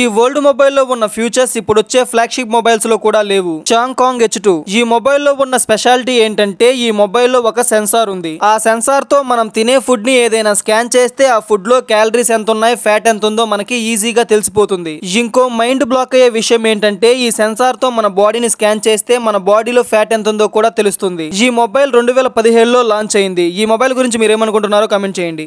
ఈ వరల్డ్ మొబైల్లో ఉన్న ఫ్యూచర్స్ ఇప్పుడు వచ్చే ఫ్లాగ్షిప్ మొబైల్స్ లో కూడా లేవు చాంగ్ కాంగ్ హెచ్ టూ ఈ మొబైల్లో ఉన్న స్పెషాలిటీ ఏంటంటే ఈ మొబైల్లో ఒక సెన్సార్ ఉంది ఆ సెన్సార్ తో మనం తినే ఫుడ్ ని ఏదైనా స్కాన్ చేస్తే ఆ ఫుడ్ లో క్యాలరీస్ ఎంత ఉన్నాయి ఫ్యాట్ ఎంత ఉందో మనకి ఈజీగా తెలిసిపోతుంది ఇంకో మైండ్ బ్లాక్ అయ్యే విషయం ఏంటంటే ఈ సెన్సార్ తో మన బాడీని స్కాన్ చేస్తే మన బాడీలో ఫ్యాట్ ఎంత ఉందో కూడా తెలుస్తుంది ఈ మొబైల్ రెండు వేల పదిహేడులో లాంచ్ అయింది ఈ మొబైల్ గురించి మీరు ఏమనుకుంటున్నారో కమెంట్ చేయండి